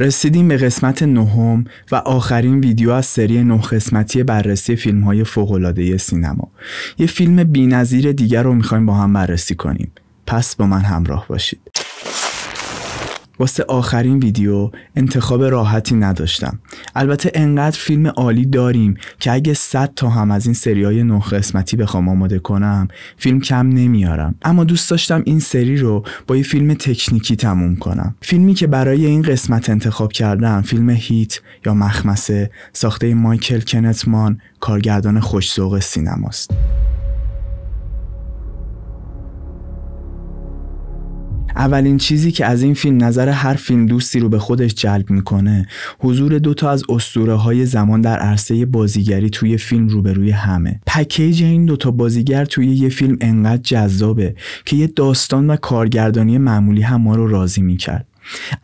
رسیدیم به قسمت نهم و آخرین ویدیو از سری نه قسمتی بررسی فیلم های فوقلاده سینما یه فیلم بینظیر دیگر رو میخوایم با هم بررسی کنیم پس با من همراه باشید واسه آخرین ویدیو انتخاب راحتی نداشتم البته انقدر فیلم عالی داریم که اگه 100 تا هم از این های نه قسمتی بخوام آماده کنم فیلم کم نمیارم اما دوست داشتم این سری رو با یه فیلم تکنیکی تموم کنم فیلمی که برای این قسمت انتخاب کردم فیلم هیت یا مخمسه ساخته مایکل کنتمان کارگردان خوشزوق سینماست اولین چیزی که از این فیلم نظر هر فیلم دوستی رو به خودش جلب میکنه حضور دوتا از اسطوره های زمان در عرصه بازیگری توی فیلم روبروی همه پکیج این دوتا بازیگر توی یه فیلم انقدر جذابه که یه داستان و کارگردانی معمولی هم ما رو راضی میکرد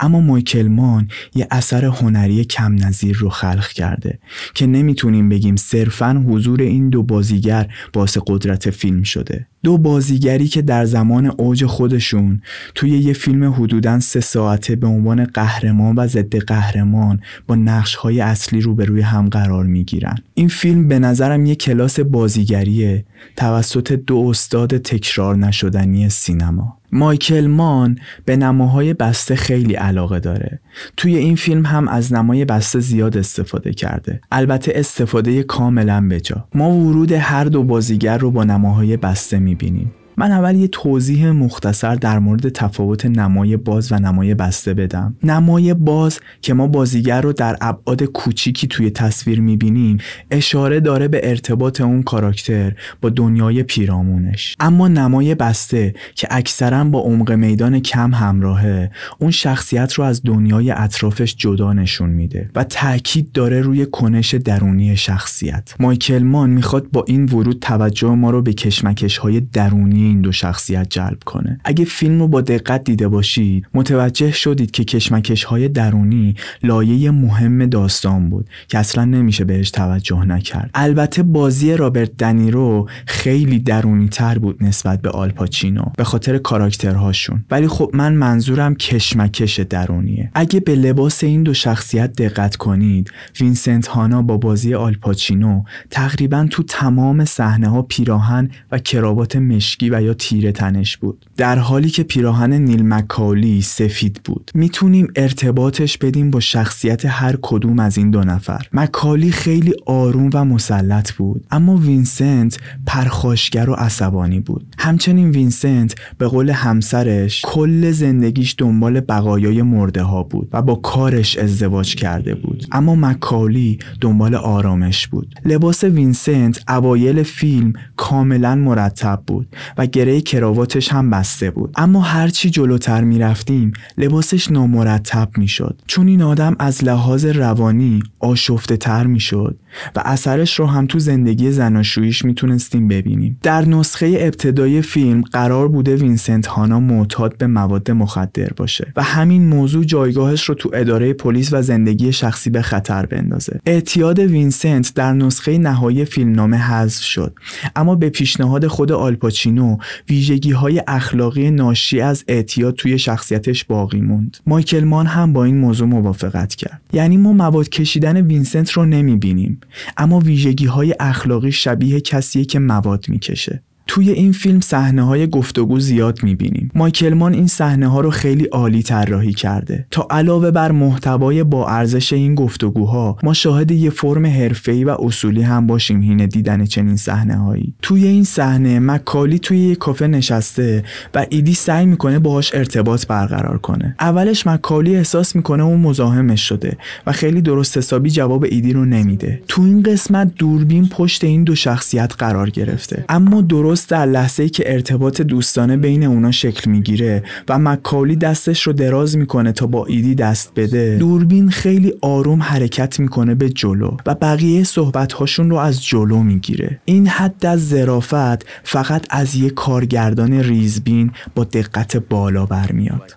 اما مایکل مان یه اثر هنری کم نظیر رو خلق کرده که نمیتونیم بگیم صرفا حضور این دو بازیگر باعث قدرت فیلم شده دو بازیگری که در زمان اوج خودشون توی یه فیلم حدوداً سه ساعته به عنوان قهرمان و ضد قهرمان با نقشهای اصلی روبروی هم قرار میگیرن این فیلم به نظرم یه کلاس بازیگریه توسط دو استاد تکرار نشدنی سینما مایکل مان به نماهای بسته خیلی علاقه داره توی این فیلم هم از نمای بسته زیاد استفاده کرده البته استفاده کاملا جا ما ورود هر دو بازیگر رو با نماهای بسته میبینیم من اول یه توضیح مختصر در مورد تفاوت نمای باز و نمای بسته بدم نمای باز که ما بازیگر رو در ابعاد کوچیکی توی تصویر میبینیم اشاره داره به ارتباط اون کاراکتر با دنیای پیرامونش اما نمای بسته که اکثرا با عمق میدان کم همراهه اون شخصیت رو از دنیای اطرافش جدا نشون میده و تاکید داره روی کنش درونی شخصیت مایکل مان میخواد با این ورود توجه ما رو به کشمکش های درونی این دو شخصیت جلب کنه اگه فیلم رو با دقت دیده باشید متوجه شدید که کشمکش های درونی لایه مهم داستان بود که اصلا نمیشه بهش توجه نکرد البته بازی رابرت دنیرو خیلی درونی تر بود نسبت به آلپاچینو به خاطر کاراکترهاشون ولی خب من منظورم کشمکش درونیه اگه به لباس این دو شخصیت دقت کنید وینسنت هانا با بازی آلپاچینو تقریبا تو تمام صحنه ها پیراهن و کراوات مشکی و یا تیره تنش بود در حالی که پیراهن نیل مکالی سفید بود میتونیم ارتباطش بدیم با شخصیت هر کدوم از این دو نفر مکالی خیلی آروم و مسلط بود اما وینسنت پرخاشگر و عصبانی بود همچنین وینسنت به قول همسرش کل زندگیش دنبال بقایای مرده ها بود و با کارش ازدواج کرده بود اما مکالی دنبال آرامش بود لباس وینسنت اوایل فیلم کاملا مرتب بود و گره کراواتش هم بسته بود اما هرچی جلوتر میرفتیم لباسش نامرتب میشد چون این آدم از لحاظ روانی آشفته تر میشد و اثرش رو هم تو زندگی زناشوییش میتونستیم ببینیم در نسخه ابتدای فیلم قرار بوده وینسنت هانا معتاد به مواد مخدر باشه و همین موضوع جایگاهش رو تو اداره پلیس و زندگی شخصی به خطر بندازه اعتیاد وینسنت در نسخه نهایی فیلمنامه حذف شد اما به پیشنهاد خود آلپاچینو ویژگی های اخلاقی ناشی از اعتیاد توی شخصیتش باقی موند مایکل مان هم با این موضوع موافقت کرد یعنی ما مواد کشیدن وینسنت رو نمیبینیم اما ویژگی های اخلاقی شبیه کسیه که مواد میکشه توی این فیلم صحنه های گفتگو زیاد میبینیم مان این صحنه ها رو خیلی عالی طراحی کرده تا علاوه بر محتوای با ارزش این گفتگوها ما شاهد یه فرم حرفه‌ای و اصولی هم باشیم هین دیدن چنین صحنه هایی توی این صحنه مکالی توی یه کافه نشسته و ایدی سعی میکنه باهاش ارتباط برقرار کنه اولش مکالی احساس میکنه اون مزاحمش شده و خیلی درست حسابی جواب ایدی رو نمیده تو این قسمت دوربین پشت این دو شخصیت قرار گرفته اما درست در لحظه ای که ارتباط دوستانه بین اونا شکل میگیره و مکالی دستش رو دراز میکنه تا با ایدی دست بده دوربین خیلی آروم حرکت میکنه به جلو و بقیه صحبت هاشون رو از جلو میگیره این حد از ظرافت فقط از یه کارگردان ریزبین با دقت بالا برمیاد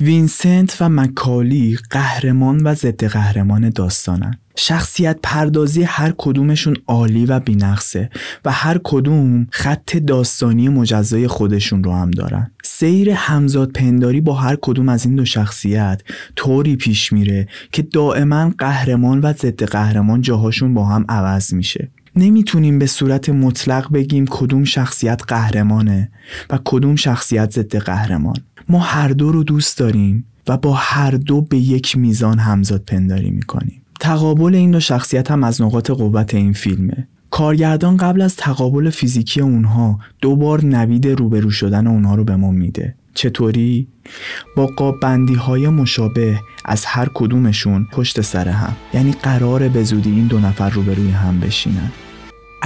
وینسنت و مکالی قهرمان و ضد قهرمان داستانن شخصیت پردازی هر کدومشون عالی و بینقصه و هر کدوم خط داستانی مجزای خودشون رو هم دارن سیر همزاد پنداری با هر کدوم از این دو شخصیت طوری پیش میره که دائما قهرمان و ضد قهرمان جاهاشون با هم عوض میشه نمیتونیم به صورت مطلق بگیم کدوم شخصیت قهرمانه و کدوم شخصیت ضد قهرمان ما هر دو رو دوست داریم و با هر دو به یک میزان همزاد پنداری میکنیم تقابل این دو شخصیت هم از نقاط قوت این فیلمه کارگردان قبل از تقابل فیزیکی اونها دوبار نوید روبرو شدن اونها رو به ما میده چطوری؟ با بندی های مشابه از هر کدومشون پشت سر هم یعنی قرار به زودی این دو نفر روبروی هم بشینن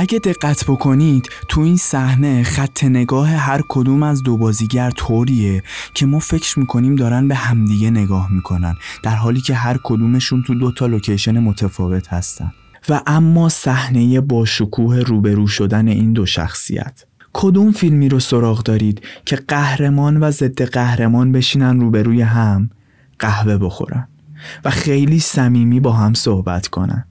اگه دقت بکنید تو این صحنه خط نگاه هر کدوم از دو بازیگر طوریه که ما فکر میکنیم دارن به همدیگه نگاه میکنن در حالی که هر کدومشون تو دو تا لوکیشن متفاوت هستن و اما صحنه با شکوه روبرو شدن این دو شخصیت کدوم فیلمی رو سراغ دارید که قهرمان و ضد قهرمان بشینن روبروی هم قهوه بخورن و خیلی صمیمی با هم صحبت کنن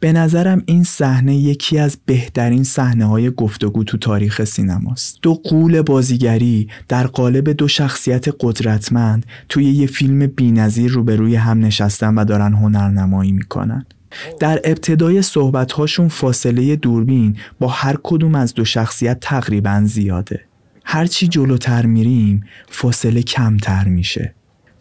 به نظرم این صحنه یکی از بهترین صحنه های گفتگو تو تاریخ سینماست. دو قول بازیگری در قالب دو شخصیت قدرتمند توی یه فیلم بی‌نظیر روبروی هم نشستن و دارن هنرنمایی میکنن. در ابتدای صحبتهاشون فاصله دوربین با هر کدوم از دو شخصیت تقریبا زیاده. هرچی جلوتر میریم فاصله کمتر میشه.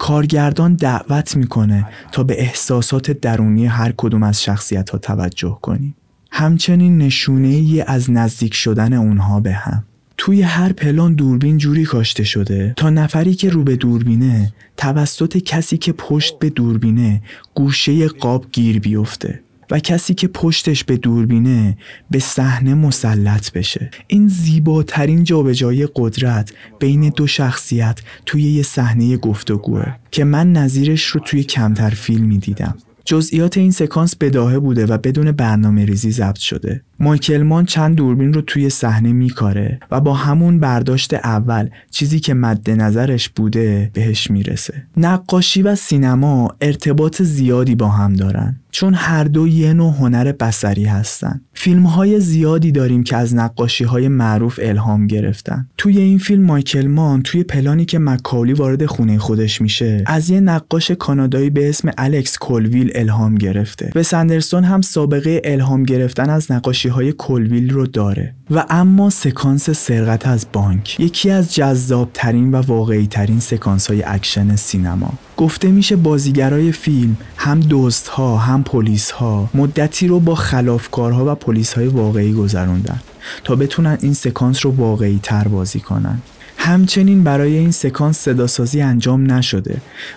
کارگردان دعوت میکنه تا به احساسات درونی هر کدوم از شخصیت ها توجه کنیم. همچنین نشونه ای از نزدیک شدن اونها به هم. توی هر پلان دوربین جوری کاشته شده تا نفری که رو به دوربینه توسط کسی که پشت به دوربینه گوشه قاب گیر بیفته. و کسی که پشتش به دوربینه به صحنه مسلط بشه این زیباترین جای قدرت بین دو شخصیت توی یه صحنه گفتگوه که من نظیرش رو توی کمتر فیلم می دیدم جزئیات این سکانس بداهه بوده و بدون برنامه ریزی ضبط شده مایکلمان چند دوربین رو توی صحنه میکاره و با همون برداشت اول چیزی که مد نظرش بوده بهش میرسه نقاشی و سینما ارتباط زیادی با هم دارن چون هر دو یه نوع هنر بسری هستن فیلم های زیادی داریم که از نقاشی های معروف الهام گرفتن توی این فیلم مایکل مان توی پلانی که مکاولی وارد خونه خودش میشه از یه نقاش کانادایی به اسم الکس کولویل الهام گرفته و سندرسون هم سابقه الهام گرفتن از نقاشی های کلویل رو داره و اما سکانس سرقت از بانک یکی از جذاب ترین و واقعی ترین سکانس های اکشن سینما گفته میشه بازیگرای فیلم هم دوست ها هم پلیس ها مدتی رو با خلافکارها و پلیس های واقعی گذروندن تا بتونن این سکانس رو واقعی تر بازی کنن همچنین برای این سکانس صداسازی انجام نشده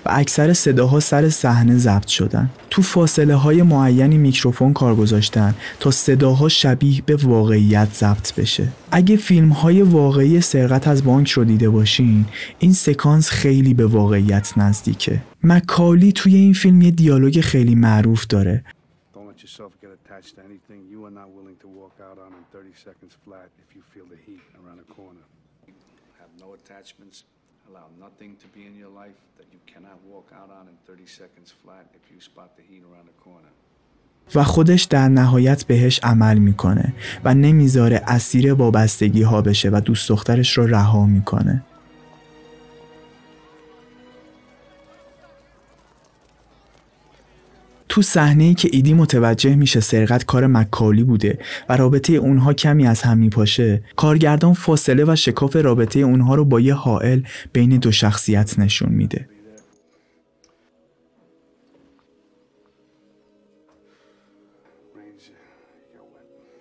و اکثر صداها سر صحنه ضبط شدن تو فاصله های معینی میکروفون کار گذاشتن تا صداها شبیه به واقعیت ضبط بشه اگه فیلم های واقعی سرقت از بانک رو دیده باشین این سکانس خیلی به واقعیت نزدیکه مکالی توی این فیلم یه دیالوگ خیلی معروف داره no attachments. Allow nothing to be in your life that you cannot walk out on in 30 seconds flat if you spot the heat around the corner. و خودش در نهایت بهش عمل میکنه و نمیذاره اسیر وابستگی ها بشه و دوست دخترش رو رها میکنه تو صحنه ای که ایدی متوجه میشه سرقت کار مکالی بوده و رابطه اونها کمی از هم میپاشه کارگردان فاصله و شکاف رابطه اونها رو با یه حائل بین دو شخصیت نشون میده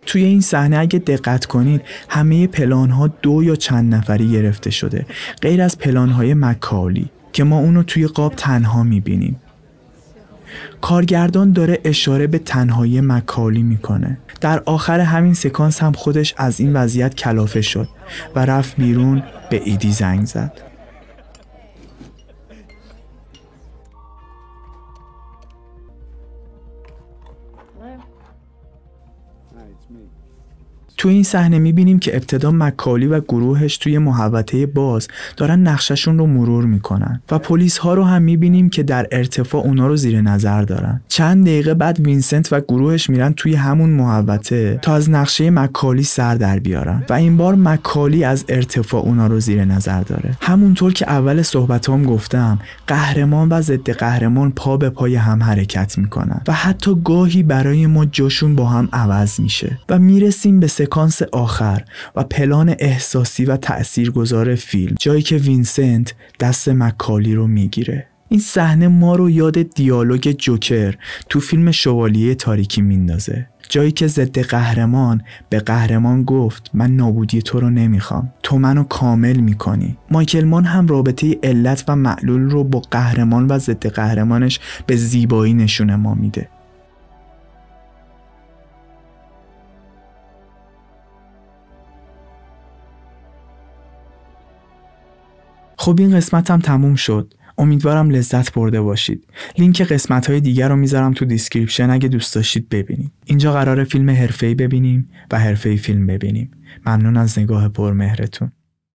توی این صحنه اگه دقت کنید همه پلان ها دو یا چند نفری گرفته شده غیر از پلان های مکالی که ما اونو توی قاب تنها میبینیم کارگردان داره اشاره به تنهایی مکالی میکنه در آخر همین سکانس هم خودش از این وضعیت کلافه شد و رفت بیرون به ایدی زنگ زد تو این صحنه میبینیم که ابتدا مکالی و گروهش توی محوطه باز دارن نقششون رو مرور میکنن و پلیس ها رو هم میبینیم که در ارتفاع اونا رو زیر نظر دارن چند دقیقه بعد وینسنت و گروهش میرن توی همون محوطه تا از نقشه مکالی سر در بیارن و این بار مکالی از ارتفاع اونا رو زیر نظر داره همونطور که اول صحبتام گفتم قهرمان و ضد قهرمان پا به پای هم حرکت میکنن و حتی گاهی برای ما جاشون با هم عوض میشه و میرسیم به سکانس آخر و پلان احساسی و تاثیرگذار فیلم جایی که وینسنت دست مکالی رو میگیره این صحنه ما رو یاد دیالوگ جوکر تو فیلم شوالیه تاریکی میندازه جایی که ضد قهرمان به قهرمان گفت من نابودی تو رو نمیخوام تو منو کامل میکنی مایکل مان هم رابطه علت و معلول رو با قهرمان و ضد قهرمانش به زیبایی نشون ما میده خب این قسمت هم تموم شد امیدوارم لذت برده باشید لینک قسمت های دیگر رو میذارم تو دیسکریپشن اگه دوست داشتید ببینید اینجا قرار فیلم حرفه‌ای ببینیم و حرفه‌ای فیلم ببینیم ممنون از نگاه پرمهرتون